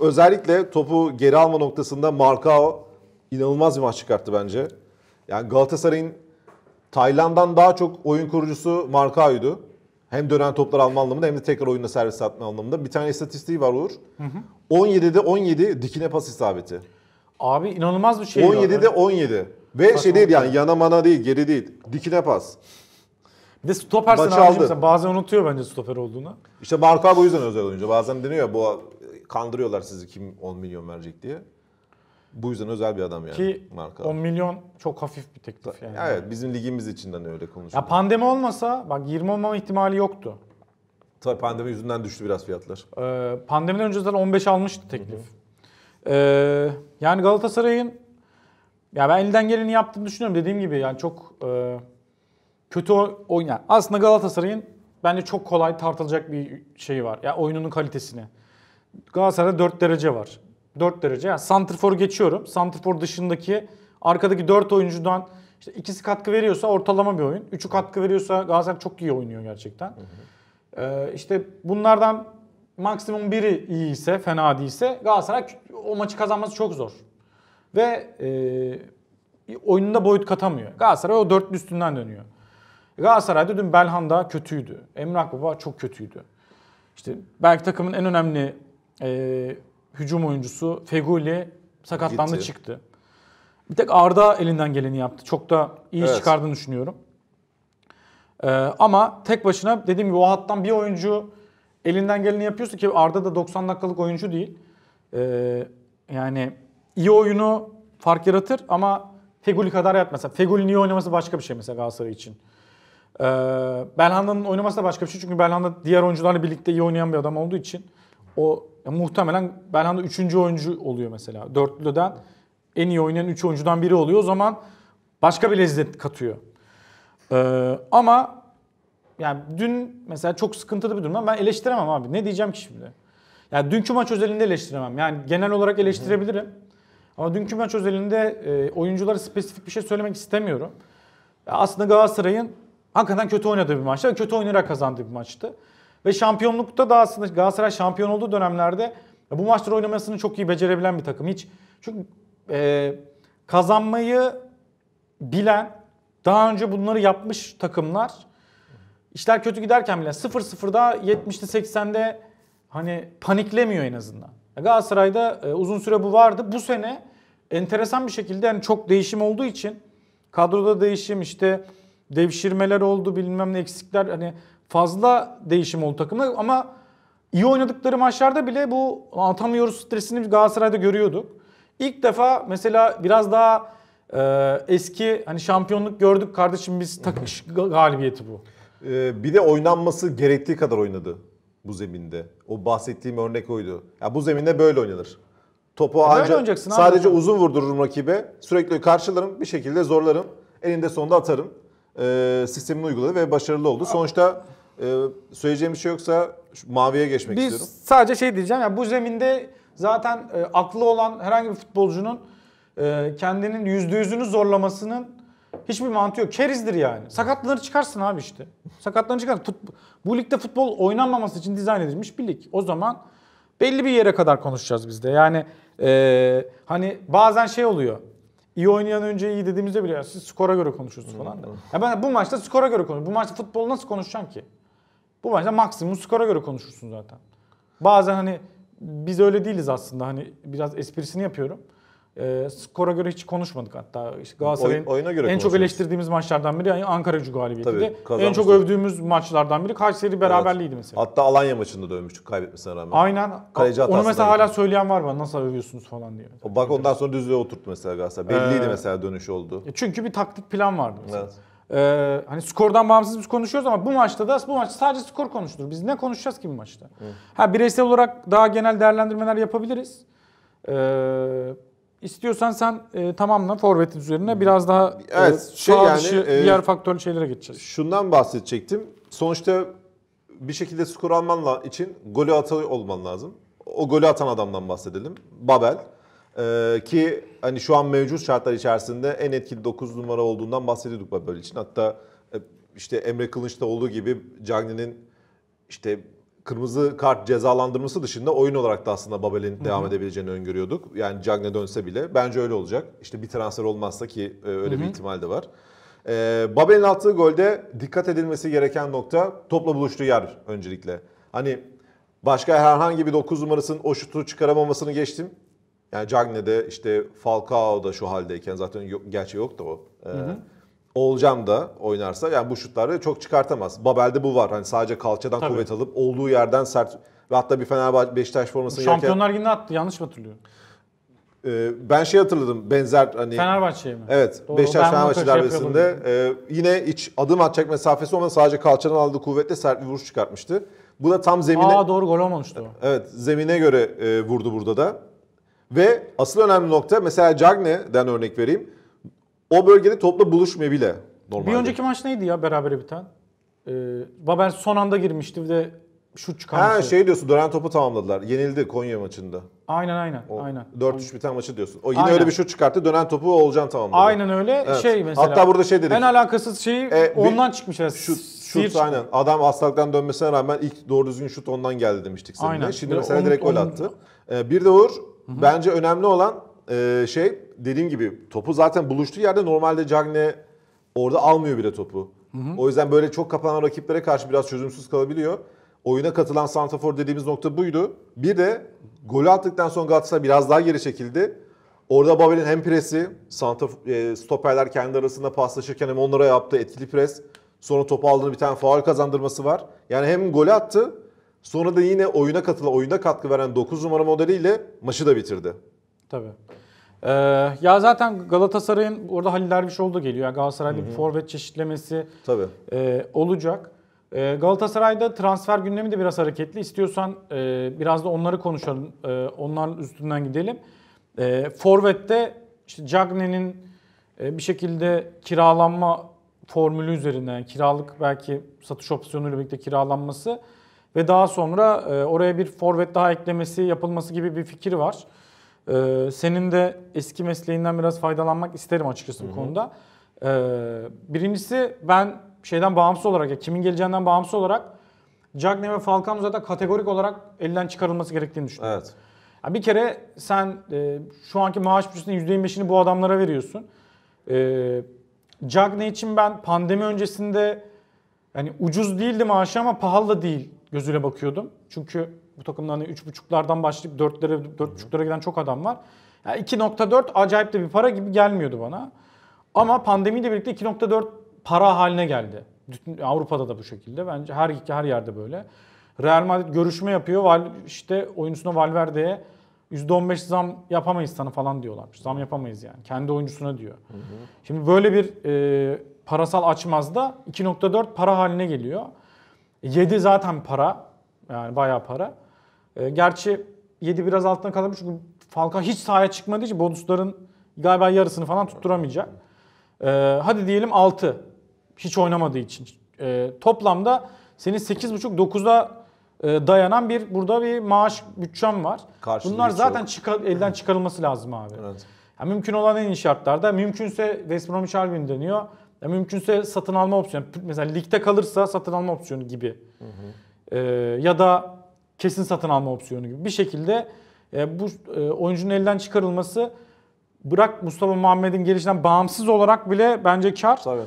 Özellikle topu geri alma noktasında Marcao inanılmaz bir maç çıkarttı bence. Yani Galatasaray'ın Tayland'dan daha çok oyun kurucusu Marcao'ydu. Hem dönen toplar alma anlamında hem de tekrar oyunda servis atma anlamında. Bir tane istatistiği var Uğur. Hı hı. 17'de 17 dikine pas isabeti. Abi inanılmaz bir şey. 17'de 17. Ve Bak, şey değil yani yana mana değil geri değil. Dikine pas. Bir de stopersin abicim bazen unutuyor bence stoper olduğunu. İşte Marka bu yüzden özel oyuncu. Bazen deniyor ya bu kandırıyorlar sizi kim 10 milyon verecek diye. Bu yüzden özel bir adam yani Ki marka. 10 milyon çok hafif bir teklif yani. Evet bizim ligimiz içinden öyle konuşuyor. Ya pandemi olmasa bak 20 olmama ihtimali yoktu. Tabii pandemi yüzünden düştü biraz fiyatlar. Ee, pandemiden önce zaten 15 almıştı teklif. Ee, yani Galatasaray'ın ya ben elden geleni yaptığını düşünüyorum. Dediğim gibi yani çok e, kötü oynayan. Aslında Galatasaray'ın bence çok kolay tartılacak bir şeyi var. Ya oyununun kalitesini. Galatasaray'da 4 derece var. 4 derece. Yani Santrfor geçiyorum. Santrfor dışındaki arkadaki 4 oyuncudan işte ikisi katkı veriyorsa ortalama bir oyun. Üçü katkı veriyorsa Galatasaray çok iyi oynuyor gerçekten. Hı Ee, işte bunlardan maksimum biri iyi ise, fena değilse Galatasaray o maçı kazanması çok zor. Ve e, oyununda boyut katamıyor. Galatasaray o dörtlü üstünden dönüyor. Galatasaray'da dün Belhanda kötüydü. Emrah Baba çok kötüydü. İşte belki takımın en önemli e, hücum oyuncusu Feguli sakatlandı Gitti. çıktı. Bir tek Arda elinden geleni yaptı. Çok da iyi evet. çıkardığını düşünüyorum. Ee, ama tek başına dediğim gibi o hattan bir oyuncu elinden geleni yapıyorsa ki Arda da 90 dakikalık oyuncu değil. Ee, yani iyi oyunu fark yaratır ama Feguli kadar yapmasa. Feguli niye oynaması başka bir şey mesela Galatasaray için. Ee, Belhanda'nın oynaması da başka bir şey. Çünkü Belhanda diğer oyuncularla birlikte iyi oynayan bir adam olduğu için o ya muhtemelen Belhanda üçüncü oyuncu oluyor mesela. Dörtlüden en iyi oynayan 3 oyuncudan biri oluyor. O zaman başka bir lezzet katıyor. Ee, ama yani dün mesela çok sıkıntılı bir durum ben eleştiremem abi. Ne diyeceğim ki şimdi? Yani dünkü maç özelinde eleştiremem. Yani genel olarak eleştirebilirim. Ama dünkü maç özelinde e, oyunculara spesifik bir şey söylemek istemiyorum. Aslında Galatasaray'ın hakikaten kötü oynadığı bir maçtı. Kötü oynayarak kazandığı bir maçtı. Ve şampiyonlukta da aslında Galatasaray şampiyon olduğu dönemlerde bu maçları oynamasını çok iyi becerebilen bir takım. Hiç çünkü e, kazanmayı bilen, daha önce bunları yapmış takımlar işler kötü giderken bile 0-0'da 70'te 80'de hani paniklemiyor en azından. Galatasaray'da e, uzun süre bu vardı. Bu sene enteresan bir şekilde yani çok değişim olduğu için kadroda değişim işte devşirmeler oldu bilmem ne eksikler hani fazla değişim oldu takımda ama iyi oynadıkları maçlarda bile bu atamıyoruz stresini Galatasaray'da görüyorduk. İlk defa mesela biraz daha e, eski hani şampiyonluk gördük kardeşim biz takış galibiyeti bu. Ee, bir de oynanması gerektiği kadar oynadı bu zeminde. O bahsettiğim örnek oydu. Ya bu zeminde böyle oynanır. Topu e ancak sadece abi. uzun vurdururum rakibe. Sürekli karşılarım, bir şekilde zorlarım. Elinde sonunda atarım e, sistemini uyguladı ve başarılı oldu. Sonuçta e, söyleyeceğim bir şey yoksa maviye geçmek Biz istiyorum. Biz sadece şey diyeceğim ya bu zeminde zaten e, aklı olan herhangi bir futbolcunun e, kendinin yüzde yüzünü zorlamasının hiçbir mantığı yok. Kerizdir yani. Sakatları çıkarsın abi işte. Sakatlarını çıkar. Fut, bu ligde futbol oynanmaması için dizayn edilmiş bir lig. O zaman belli bir yere kadar konuşacağız biz de. Yani e, hani bazen şey oluyor iyi oynayan önce iyi dediğimizde bile yani siz skora göre konuşuyorsunuz falan da. Ya ben bu maçta skora göre konuş. Bu maçta futbol nasıl konuşacaksın ki? Bu maçta maksimum skora göre konuşursun zaten. Bazen hani biz öyle değiliz aslında. Hani biraz esprisini yapıyorum. E, skora göre hiç konuşmadık hatta. İşte Galatasaray'ın Oy, oyuna göre en çok eleştirdiğimiz maçlardan biri yani Ankara gücü galibiyeti Tabii, En çok övdüğümüz maçlardan biri Kayseri beraberliğiydi evet. mesela. Hatta Alanya maçında da övmüştük kaybetmesine rağmen. Aynen. Kaleci Onu mesela hala söyleyen var mı? nasıl övüyorsunuz falan diye. O bak ondan sonra düzlüğe oturttu mesela Galatasaray. Ee, Belliydi ee, mesela dönüş oldu. E, çünkü bir taktik plan vardı mesela. Evet. Ee, hani skordan bağımsız biz konuşuyoruz ama bu maçta da bu maçta sadece skor konuşulur. Biz ne konuşacağız ki bu maçta? Hı. Ha bireysel olarak daha genel değerlendirmeler yapabiliriz. Ee, İstiyorsan sen e, tamamla forvetin üzerine biraz daha e, evet, e, şey yani, dışı, e, diğer faktörlü şeylere geçeceğiz. Şundan bahsedecektim. Sonuçta bir şekilde skor alman için golü atıyor olman lazım. O golü atan adamdan bahsedelim. Babel. Ee, ki hani şu an mevcut şartlar içerisinde en etkili 9 numara olduğundan bahsediyorduk Babel için. Hatta e, işte Emre Kılıç'ta olduğu gibi Cagney'in işte kırmızı kart cezalandırması dışında oyun olarak da aslında Babel'in devam edebileceğini öngörüyorduk. Yani Cagne dönse bile bence öyle olacak. İşte bir transfer olmazsa ki e, öyle bir ihtimal de var. E, Babel'in attığı golde dikkat edilmesi gereken nokta topla buluştuğu yer öncelikle. Hani başka herhangi bir 9 numarasının o şutu çıkaramamasını geçtim. Yani Cagne de işte Falcao da şu haldeyken zaten yok, gerçi yok da o. E, hı hı. Olcam da oynarsa yani bu şutları çok çıkartamaz. Babel'de bu var. Hani sadece kalçadan Tabii. kuvvet alıp olduğu yerden sert ve hatta bir Fenerbahçe Beşiktaş formasını Şampiyonlar yerken... Ligi'nde attı. Yanlış mı hatırlıyorum? Ee, ben şey hatırladım benzer hani Fenerbahçe'ye mi? Evet. Doğru, Beşiktaş Fenerbahçe şey derbisinde e, yine hiç adım atacak mesafesi olmadan sadece kalçadan aldığı kuvvetle sert bir vuruş çıkartmıştı. Bu da tam zemine Aa doğru gol olmamıştı o. Evet, zemine göre e, vurdu burada da. Ve asıl önemli nokta mesela Cagne'den örnek vereyim o bölgede topla buluşmuyor bile normalde. Bir önceki maç neydi ya berabere biten? Ee, Babel son anda girmişti ve şut çıkarmıştı. Ha şey diyorsun dönen topu tamamladılar. Yenildi Konya maçında. Aynen aynen. O aynen. 4-3 biten maçı diyorsun. O yine aynen. öyle bir şut çıkarttı. Dönen topu Oğulcan tamamladı. Aynen öyle. Evet. Şey mesela. Hatta burada şey dedik. En alakasız şeyi e, ondan çıkmış. Yani. Şut, şut aynen. Adam hastalıktan dönmesine rağmen ilk doğru düzgün şut ondan geldi demiştik seninle. Aynen. Şimdi mesela direkt gol attı. Ee, bir de Uğur Hı-hı. bence önemli olan e, şey dediğim gibi topu zaten buluştuğu yerde normalde Cagne orada almıyor bile topu. Hı hı. O yüzden böyle çok kapanan rakiplere karşı biraz çözümsüz kalabiliyor. Oyuna katılan Santafor dediğimiz nokta buydu. Bir de golü attıktan sonra Galatasaray biraz daha geri çekildi. Orada Babel'in hem presi, Santa, e, stoperler kendi arasında paslaşırken hem onlara yaptığı etkili pres. Sonra topu aldığını bir tane faal kazandırması var. Yani hem golü attı sonra da yine oyuna katılan, oyuna katkı veren 9 numara modeliyle maçı da bitirdi. Tabii. Ee, ya zaten Galatasaray'ın orada Halil Dervişoğlu da geliyor. Yani Galatasaray'da hı bir forvet çeşitlemesi Tabii. E, olacak. E, Galatasaray'da transfer gündemi de biraz hareketli. İstiyorsan e, biraz da onları konuşalım. E, ee, onların üstünden gidelim. E, Forvet'te işte Cagney'in e, bir şekilde kiralanma formülü üzerine kiralık belki satış opsiyonuyla birlikte kiralanması ve daha sonra e, oraya bir forvet daha eklemesi yapılması gibi bir fikir var. Ee, senin de eski mesleğinden biraz faydalanmak isterim açıkçası Hı-hı. bu konuda. Ee, birincisi ben şeyden bağımsız olarak ya kimin geleceğinden bağımsız olarak Cagney ve Falcao zaten kategorik olarak elden çıkarılması gerektiğini düşünüyorum. Evet. Yani bir kere sen e, şu anki maaş bütçesinin %25'ini bu adamlara veriyorsun. E, Cagney için ben pandemi öncesinde yani ucuz değildi maaşı ama pahalı da değil gözüyle bakıyordum. Çünkü bu takımda hani 3.5'lardan başlayıp 4'lere 4.5'lere giden çok adam var. Yani 2.4 acayip de bir para gibi gelmiyordu bana. Ama pandemiyle birlikte 2.4 para haline geldi. Avrupa'da da bu şekilde. Bence her iki her yerde böyle. Real Madrid görüşme yapıyor. Val, işte oyuncusuna Valverde'ye %15 zam yapamayız sana falan diyorlarmış. Zam yapamayız yani. Kendi oyuncusuna diyor. Hı hı. Şimdi böyle bir e, parasal açmazda 2.4 para haline geliyor. 7 zaten para. Yani bayağı para. E, gerçi 7 biraz altına kalabilir çünkü Falcao hiç sahaya çıkmadığı için bonusların galiba yarısını falan tutturamayacak. E, hadi diyelim 6 hiç oynamadığı için. Ee, e, toplamda senin 8.5-9'a dayanan bir burada bir maaş bütçem var. Karşılığı Bunlar zaten çıkar, elden çıkarılması lazım abi. Evet. Yani mümkün olan en iyi şartlarda mümkünse West Bromwich Albion deniyor. Ya mümkünse satın alma opsiyonu. Mesela ligde kalırsa satın alma opsiyonu gibi. Hı hı e, ya da kesin satın alma opsiyonu gibi bir şekilde e, bu e, oyuncunun elden çıkarılması bırak Mustafa Muhammed'in gelişinden bağımsız olarak bile bence kar. Tabii.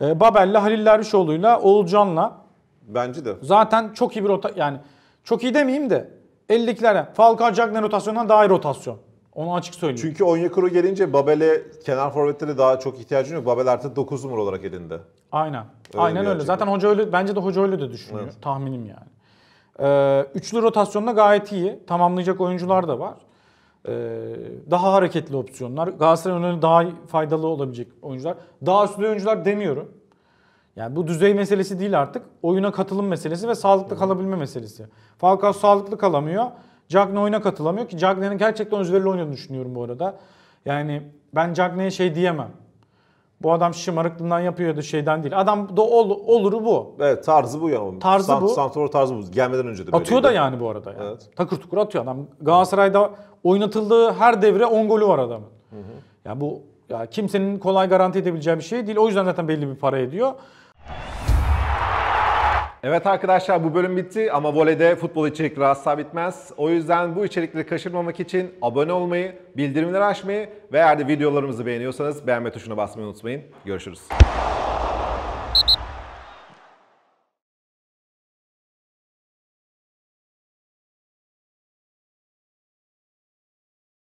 E, Babel'le, Halil Dervişoğlu'yla, Oğulcan'la. Bence de. Zaten çok iyi bir rota yani çok iyi demeyeyim de 50'likler Falcao Cagney rotasyonundan daha iyi rotasyon. Onu açık söyleyeyim. Çünkü Onyekuru gelince Babel'e kenar forvetlere daha çok ihtiyacın yok. Babel artık 9 numara olarak elinde. Aynen. Öyle Aynen öyle. Zaten hoca öyle bence de hoca öyle de düşünüyor evet. tahminim yani. Ee, üçlü rotasyonda gayet iyi. Tamamlayacak oyuncular da var. Ee, daha hareketli opsiyonlar. Galatasaray önüne daha faydalı olabilecek oyuncular. Daha üstlü oyuncular demiyorum. Yani bu düzey meselesi değil artık. Oyuna katılım meselesi ve sağlıklı kalabilme meselesi. Falcao sağlıklı kalamıyor. Cagney oyuna katılamıyor ki Cagney'in gerçekten özverili oynadığını düşünüyorum bu arada. Yani ben Cagney'e şey diyemem. Bu adam şımarıklığından yapıyor ya da şeyden değil. Adam da ol, oluru bu. Evet tarzı bu ya onun. Tarzı Sant, bu. Santor tarzı bu. Gelmeden önce de böyle. Atıyor da yani bu arada. Yani. Evet. Takır tukur atıyor adam. Galatasaray'da oynatıldığı her devre 10 golü var adamın. Hı hı. Yani bu ya kimsenin kolay garanti edebileceği bir şey değil. O yüzden zaten belli bir para ediyor. Evet arkadaşlar bu bölüm bitti ama voleyde futbol içerikleri asla bitmez. O yüzden bu içerikleri kaçırmamak için abone olmayı, bildirimleri açmayı ve eğer de videolarımızı beğeniyorsanız beğenme tuşuna basmayı unutmayın. Görüşürüz.